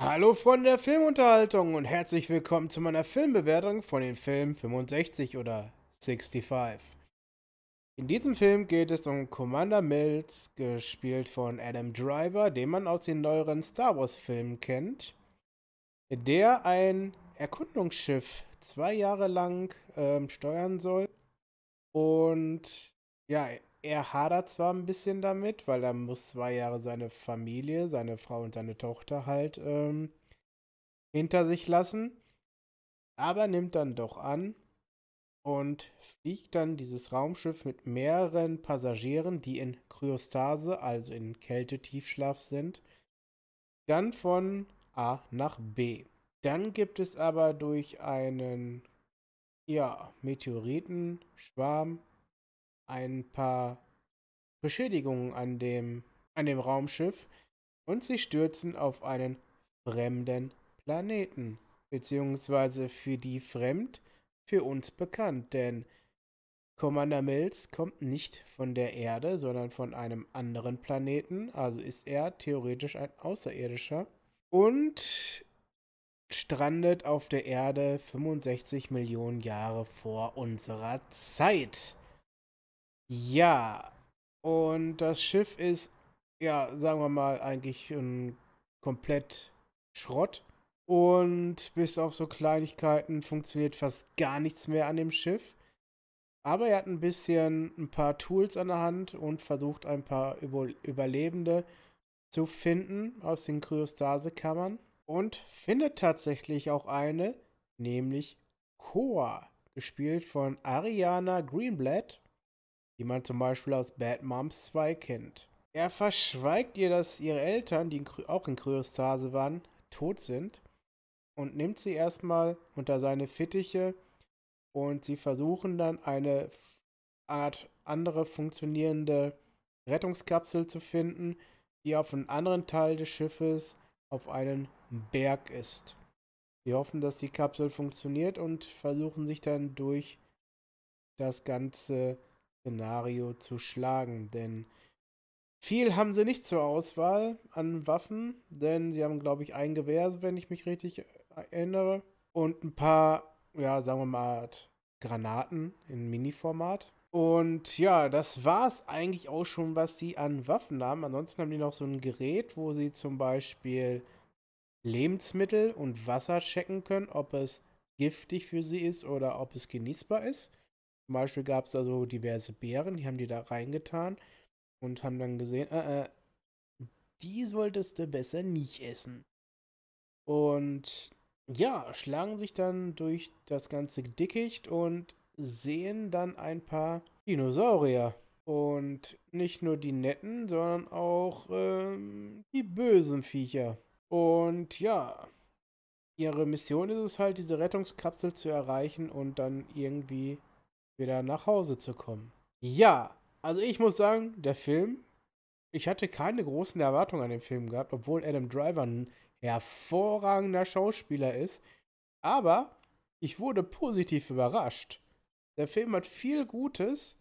Hallo Freunde der Filmunterhaltung und herzlich willkommen zu meiner Filmbewertung von den Film 65 oder 65. In diesem Film geht es um Commander Mills, gespielt von Adam Driver, den man aus den neueren Star Wars Filmen kennt, der ein Erkundungsschiff zwei Jahre lang ähm, steuern soll und ja, er hadert zwar ein bisschen damit, weil er muss zwei Jahre seine Familie, seine Frau und seine Tochter halt ähm, hinter sich lassen, aber nimmt dann doch an und fliegt dann dieses Raumschiff mit mehreren Passagieren, die in Kryostase, also in Kältetiefschlaf sind, dann von A nach B. Dann gibt es aber durch einen ja, Meteoritenschwarm ein paar Beschädigungen an dem, an dem Raumschiff und sie stürzen auf einen fremden Planeten. Beziehungsweise für die fremd, für uns bekannt, denn Commander Mills kommt nicht von der Erde, sondern von einem anderen Planeten, also ist er theoretisch ein Außerirdischer und strandet auf der Erde 65 Millionen Jahre vor unserer Zeit. Ja, und das Schiff ist, ja, sagen wir mal, eigentlich ein komplett Schrott. Und bis auf so Kleinigkeiten funktioniert fast gar nichts mehr an dem Schiff. Aber er hat ein bisschen ein paar Tools an der Hand und versucht ein paar Über Überlebende zu finden aus den Kryostasekammern. Und findet tatsächlich auch eine, nämlich Koa, gespielt von Ariana Greenblatt die man zum Beispiel aus Bad Moms 2 kennt. Er verschweigt ihr, dass ihre Eltern, die in, auch in Kryostase waren, tot sind und nimmt sie erstmal unter seine Fittiche und sie versuchen dann eine Art andere funktionierende Rettungskapsel zu finden, die auf einem anderen Teil des Schiffes auf einem Berg ist. Sie hoffen, dass die Kapsel funktioniert und versuchen sich dann durch das ganze Szenario zu schlagen, denn viel haben sie nicht zur Auswahl an Waffen, denn sie haben, glaube ich, ein Gewehr, wenn ich mich richtig erinnere, und ein paar, ja, sagen wir mal, Granaten in Mini-Format. Und ja, das war es eigentlich auch schon, was sie an Waffen haben. Ansonsten haben die noch so ein Gerät, wo sie zum Beispiel Lebensmittel und Wasser checken können, ob es giftig für sie ist oder ob es genießbar ist. Zum Beispiel gab es da so diverse Bären, die haben die da reingetan und haben dann gesehen, äh, äh, die solltest du besser nicht essen. Und ja, schlagen sich dann durch das ganze Dickicht und sehen dann ein paar Dinosaurier. Und nicht nur die netten, sondern auch ähm, die bösen Viecher. Und ja, ihre Mission ist es halt, diese Rettungskapsel zu erreichen und dann irgendwie wieder nach Hause zu kommen. Ja, also ich muss sagen, der Film, ich hatte keine großen Erwartungen an den Film gehabt, obwohl Adam Driver ein hervorragender Schauspieler ist. Aber ich wurde positiv überrascht. Der Film hat viel Gutes,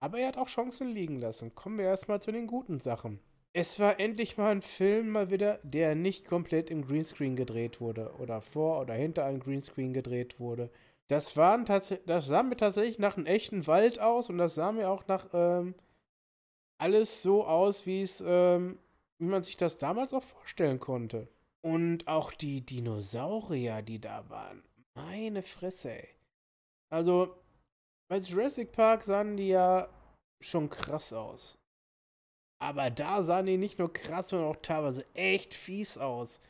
aber er hat auch Chancen liegen lassen. Kommen wir erstmal zu den guten Sachen. Es war endlich mal ein Film, mal wieder, der nicht komplett im Greenscreen gedreht wurde oder vor oder hinter einem Greenscreen gedreht wurde. Das waren das sah mir tatsächlich nach einem echten Wald aus und das sah mir auch nach ähm, alles so aus, wie es, ähm, wie man sich das damals auch vorstellen konnte. Und auch die Dinosaurier, die da waren. Meine Fresse, ey. Also, bei Jurassic Park sahen die ja schon krass aus. Aber da sahen die nicht nur krass, sondern auch teilweise echt fies aus.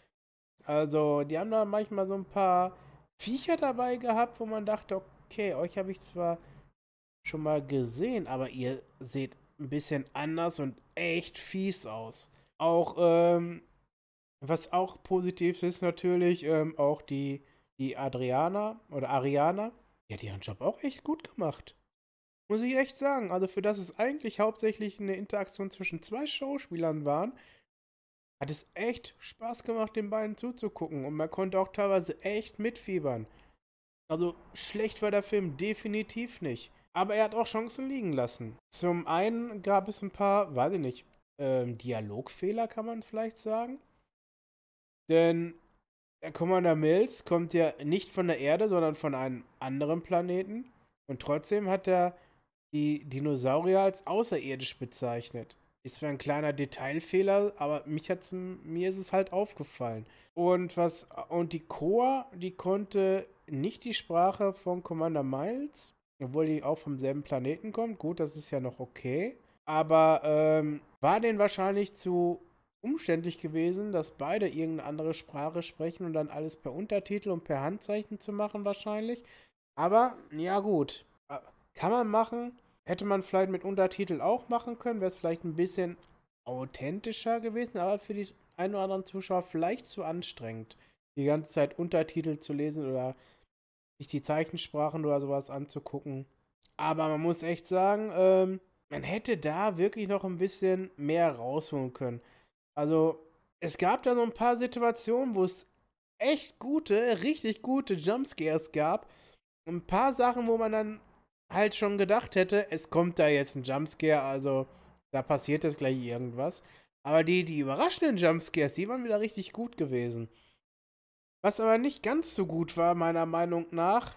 Also, die haben da manchmal so ein paar Viecher dabei gehabt, wo man dachte, okay, euch habe ich zwar schon mal gesehen, aber ihr seht ein bisschen anders und echt fies aus. Auch, ähm, was auch positiv ist natürlich, ähm, auch die, die Adriana oder Ariana, die hat ihren Job auch echt gut gemacht. Muss ich echt sagen. Also für das es eigentlich hauptsächlich eine Interaktion zwischen zwei Schauspielern waren, hat es echt Spaß gemacht, den beiden zuzugucken. Und man konnte auch teilweise echt mitfiebern. Also schlecht war der Film definitiv nicht. Aber er hat auch Chancen liegen lassen. Zum einen gab es ein paar, weiß ich nicht, ähm, Dialogfehler kann man vielleicht sagen. Denn der Commander Mills kommt ja nicht von der Erde, sondern von einem anderen Planeten. Und trotzdem hat er die Dinosaurier als außerirdisch bezeichnet. Ist zwar ein kleiner Detailfehler, aber mich hat's, mir ist es halt aufgefallen. Und was und die Chor, die konnte nicht die Sprache von Commander Miles, obwohl die auch vom selben Planeten kommt. Gut, das ist ja noch okay. Aber ähm, war denn wahrscheinlich zu umständlich gewesen, dass beide irgendeine andere Sprache sprechen und dann alles per Untertitel und per Handzeichen zu machen wahrscheinlich. Aber ja gut, äh, kann man machen. Hätte man vielleicht mit Untertitel auch machen können, wäre es vielleicht ein bisschen authentischer gewesen, aber für die einen oder anderen Zuschauer vielleicht zu anstrengend, die ganze Zeit Untertitel zu lesen oder sich die Zeichensprachen oder sowas anzugucken. Aber man muss echt sagen, ähm, man hätte da wirklich noch ein bisschen mehr rausholen können. Also, es gab da so ein paar Situationen, wo es echt gute, richtig gute Jumpscares gab. Ein paar Sachen, wo man dann halt schon gedacht hätte, es kommt da jetzt ein Jumpscare, also da passiert jetzt gleich irgendwas. Aber die, die überraschenden Jumpscares, die waren wieder richtig gut gewesen. Was aber nicht ganz so gut war, meiner Meinung nach,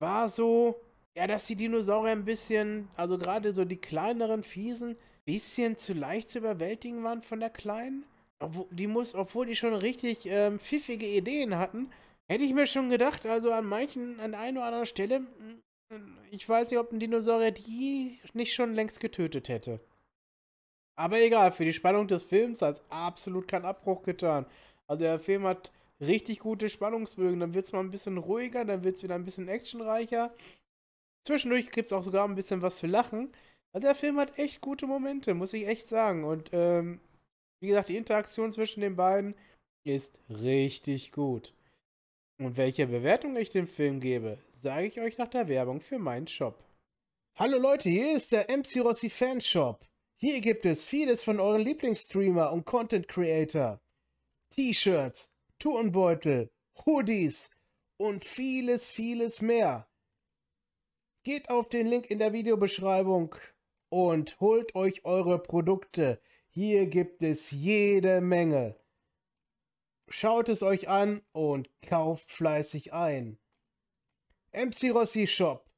war so, ja, dass die Dinosaurier ein bisschen, also gerade so die kleineren Fiesen, bisschen zu leicht zu überwältigen waren von der Kleinen. Obwohl die, muss, obwohl die schon richtig ähm, pfiffige Ideen hatten, hätte ich mir schon gedacht, also an manchen, an der einen oder anderen Stelle, hm, ich weiß nicht, ob ein Dinosaurier die nicht schon längst getötet hätte. Aber egal, für die Spannung des Films hat absolut keinen Abbruch getan. Also der Film hat richtig gute Spannungsbögen. Dann wird es mal ein bisschen ruhiger, dann wird es wieder ein bisschen actionreicher. Zwischendurch gibt es auch sogar ein bisschen was zu lachen. Also der Film hat echt gute Momente, muss ich echt sagen. Und ähm, wie gesagt, die Interaktion zwischen den beiden ist richtig gut. Und welche Bewertung ich dem Film gebe? sage ich euch nach der Werbung für meinen Shop. Hallo Leute, hier ist der MC Rossi Fanshop. Hier gibt es vieles von euren Lieblingsstreamer und Content Creator. T-Shirts, Turnbeutel, Hoodies und vieles, vieles mehr. Geht auf den Link in der Videobeschreibung und holt euch eure Produkte. Hier gibt es jede Menge. Schaut es euch an und kauft fleißig ein. MC Rossi Shop.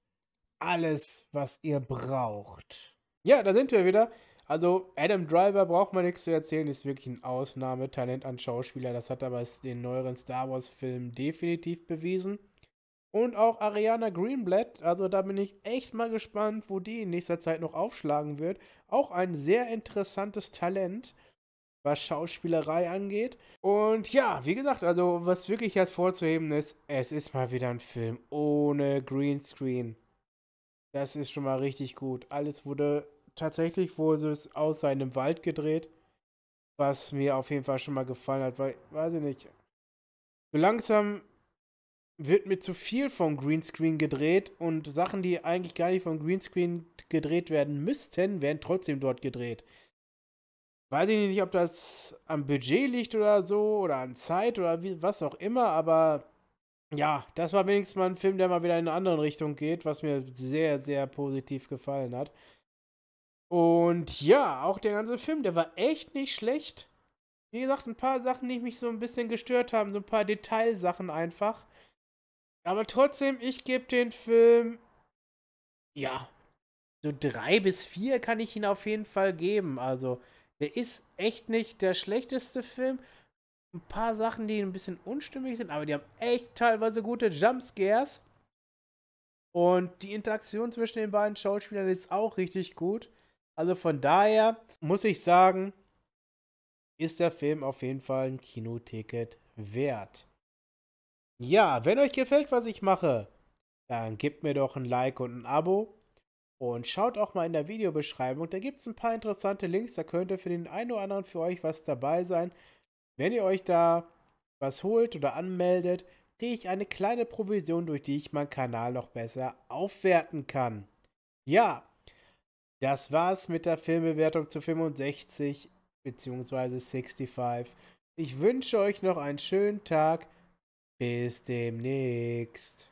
Alles, was ihr braucht. Ja, da sind wir wieder. Also Adam Driver braucht man nichts zu erzählen, ist wirklich ein Ausnahmetalent an Schauspieler. Das hat aber den neueren Star Wars-Filmen definitiv bewiesen. Und auch Ariana Greenblatt, also da bin ich echt mal gespannt, wo die in nächster Zeit noch aufschlagen wird. Auch ein sehr interessantes Talent was Schauspielerei angeht. Und ja, wie gesagt, also was wirklich hervorzuheben ist, es ist mal wieder ein Film ohne Greenscreen. Das ist schon mal richtig gut. Alles wurde tatsächlich wurde es aus seinem Wald gedreht, was mir auf jeden Fall schon mal gefallen hat, weil, weiß ich nicht, so langsam wird mir zu viel vom Greenscreen gedreht und Sachen, die eigentlich gar nicht vom Greenscreen gedreht werden müssten, werden trotzdem dort gedreht weiß ich nicht, ob das am Budget liegt oder so oder an Zeit oder wie, was auch immer, aber ja, das war wenigstens mal ein Film, der mal wieder in eine andere Richtung geht, was mir sehr, sehr positiv gefallen hat. Und ja, auch der ganze Film, der war echt nicht schlecht. Wie gesagt, ein paar Sachen, die mich so ein bisschen gestört haben, so ein paar Detailsachen einfach. Aber trotzdem, ich gebe den Film, ja, so drei bis vier kann ich ihn auf jeden Fall geben. Also, der ist echt nicht der schlechteste Film. Ein paar Sachen, die ein bisschen unstimmig sind, aber die haben echt teilweise gute Jumpscares. Und die Interaktion zwischen den beiden Schauspielern ist auch richtig gut. Also von daher muss ich sagen, ist der Film auf jeden Fall ein Kinoticket wert. Ja, wenn euch gefällt, was ich mache, dann gebt mir doch ein Like und ein Abo. Und schaut auch mal in der Videobeschreibung, da gibt es ein paar interessante Links, da könnte für den einen oder anderen für euch was dabei sein. Wenn ihr euch da was holt oder anmeldet, kriege ich eine kleine Provision, durch die ich meinen Kanal noch besser aufwerten kann. Ja, das war's mit der Filmbewertung zu 65 bzw. 65. Ich wünsche euch noch einen schönen Tag. Bis demnächst.